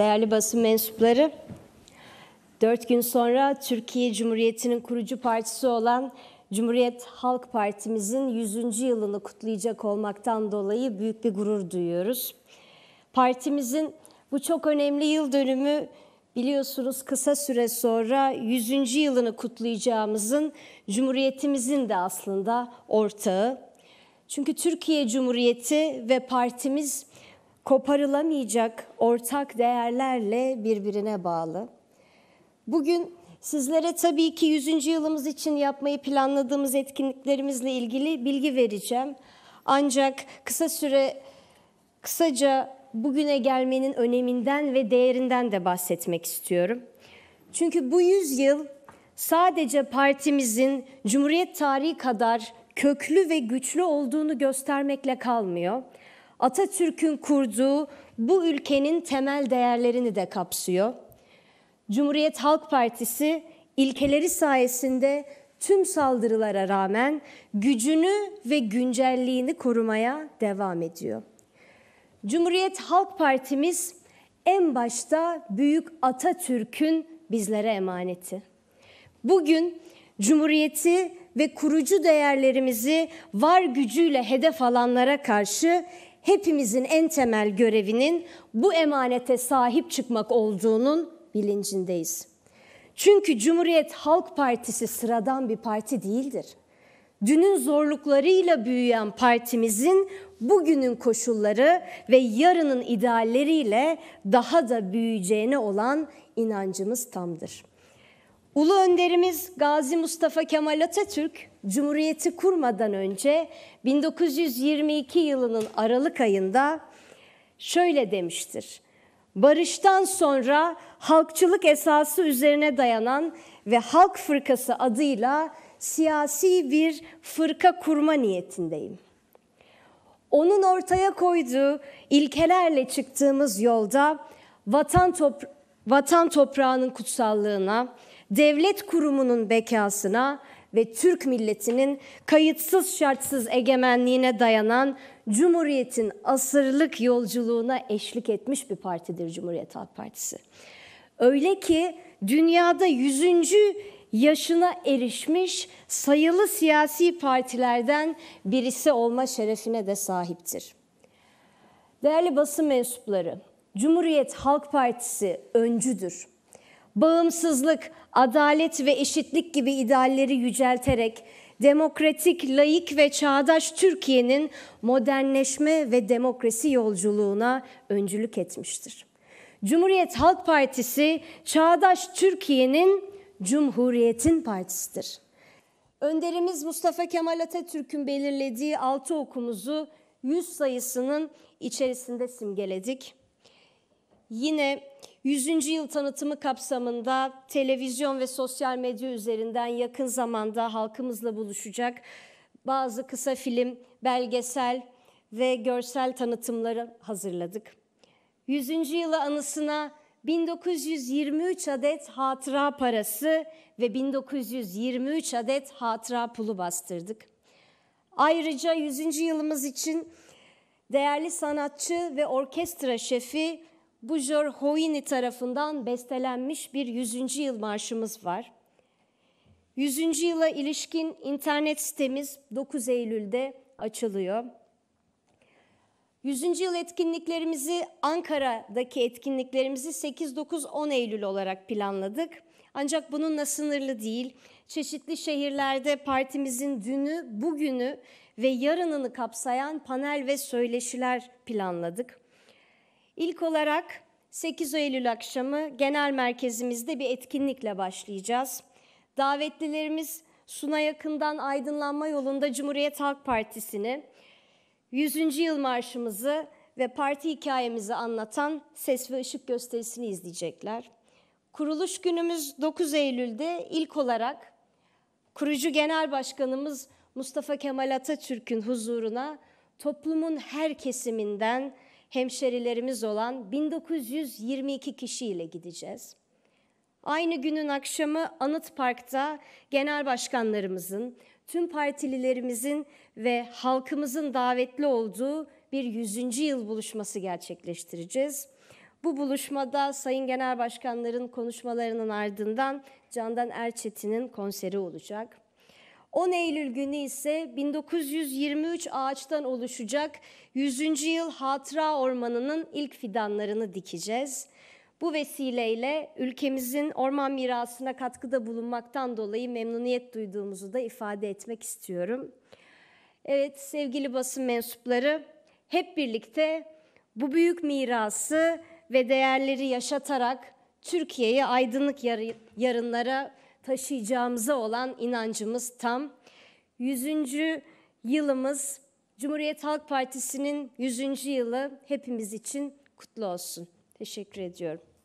Değerli basın mensupları, dört gün sonra Türkiye Cumhuriyeti'nin kurucu partisi olan Cumhuriyet Halk Partimizin 100. yılını kutlayacak olmaktan dolayı büyük bir gurur duyuyoruz. Partimizin bu çok önemli yıl dönümü biliyorsunuz kısa süre sonra 100. yılını kutlayacağımızın Cumhuriyetimizin de aslında ortağı. Çünkü Türkiye Cumhuriyeti ve partimiz koparılamayacak ortak değerlerle birbirine bağlı. Bugün sizlere tabii ki 100. yılımız için yapmayı planladığımız etkinliklerimizle ilgili bilgi vereceğim. Ancak kısa süre kısaca bugüne gelmenin öneminden ve değerinden de bahsetmek istiyorum. Çünkü bu yüzyıl sadece partimizin Cumhuriyet tarihi kadar köklü ve güçlü olduğunu göstermekle kalmıyor. Atatürk'ün kurduğu bu ülkenin temel değerlerini de kapsıyor. Cumhuriyet Halk Partisi ilkeleri sayesinde tüm saldırılara rağmen gücünü ve güncelliğini korumaya devam ediyor. Cumhuriyet Halk Partimiz en başta Büyük Atatürk'ün bizlere emaneti. Bugün Cumhuriyeti ve kurucu değerlerimizi var gücüyle hedef alanlara karşı hepimizin en temel görevinin bu emanete sahip çıkmak olduğunun bilincindeyiz. Çünkü Cumhuriyet Halk Partisi sıradan bir parti değildir. Dünün zorluklarıyla büyüyen partimizin bugünün koşulları ve yarının idealleriyle daha da büyüyeceğine olan inancımız tamdır. Ulu önderimiz Gazi Mustafa Kemal Atatürk, Cumhuriyeti kurmadan önce 1922 yılının Aralık ayında şöyle demiştir. Barıştan sonra halkçılık esası üzerine dayanan ve Halk Fırkası adıyla siyasi bir fırka kurma niyetindeyim. Onun ortaya koyduğu ilkelerle çıktığımız yolda vatan, topra vatan toprağının kutsallığına, devlet kurumunun bekasına ve Türk milletinin kayıtsız şartsız egemenliğine dayanan Cumhuriyet'in asırlık yolculuğuna eşlik etmiş bir partidir Cumhuriyet Halk Partisi. Öyle ki dünyada yüzüncü yaşına erişmiş sayılı siyasi partilerden birisi olma şerefine de sahiptir. Değerli basın mensupları, Cumhuriyet Halk Partisi öncüdür bağımsızlık, adalet ve eşitlik gibi idealleri yücelterek demokratik, layık ve çağdaş Türkiye'nin modernleşme ve demokrasi yolculuğuna öncülük etmiştir. Cumhuriyet Halk Partisi, çağdaş Türkiye'nin Cumhuriyet'in partisidir. Önderimiz Mustafa Kemal Atatürk'ün belirlediği altı okumuzu 100 sayısının içerisinde simgeledik. Yine 100. yıl tanıtımı kapsamında televizyon ve sosyal medya üzerinden yakın zamanda halkımızla buluşacak bazı kısa film, belgesel ve görsel tanıtımları hazırladık. 100. yılı anısına 1923 adet hatıra parası ve 1923 adet hatıra pulu bastırdık. Ayrıca 100. yılımız için değerli sanatçı ve orkestra şefi Bujor Hoini tarafından bestelenmiş bir 100. yıl marşımız var. 100. yıla ilişkin internet sitemiz 9 Eylül'de açılıyor. 100. yıl etkinliklerimizi Ankara'daki etkinliklerimizi 8 9 10 Eylül olarak planladık. Ancak bununla sınırlı değil. Çeşitli şehirlerde partimizin dünü, bugünü ve yarınını kapsayan panel ve söyleşiler planladık. İlk olarak 8 Eylül akşamı genel merkezimizde bir etkinlikle başlayacağız. Davetlilerimiz Suna yakından aydınlanma yolunda Cumhuriyet Halk Partisi'ni, 100. yıl marşımızı ve parti hikayemizi anlatan ses ve ışık gösterisini izleyecekler. Kuruluş günümüz 9 Eylül'de ilk olarak kurucu genel başkanımız Mustafa Kemal Atatürk'ün huzuruna toplumun her kesiminden hemşerilerimiz olan 1922 kişiyle gideceğiz. Aynı günün akşamı Anıt Park'ta genel başkanlarımızın, tüm partililerimizin ve halkımızın davetli olduğu bir 100. yıl buluşması gerçekleştireceğiz. Bu buluşmada Sayın Genel Başkanların konuşmalarının ardından Candan Erçetin'in konseri olacak. 10 Eylül günü ise 1923 ağaçtan oluşacak 100. Yıl Hatıra Ormanı'nın ilk fidanlarını dikeceğiz. Bu vesileyle ülkemizin orman mirasına katkıda bulunmaktan dolayı memnuniyet duyduğumuzu da ifade etmek istiyorum. Evet sevgili basın mensupları hep birlikte bu büyük mirası ve değerleri yaşatarak Türkiye'yi aydınlık yarınlara taşıyacağımıza olan inancımız tam. 100. yılımız Cumhuriyet Halk Partisi'nin 100. yılı hepimiz için kutlu olsun. Teşekkür ediyorum.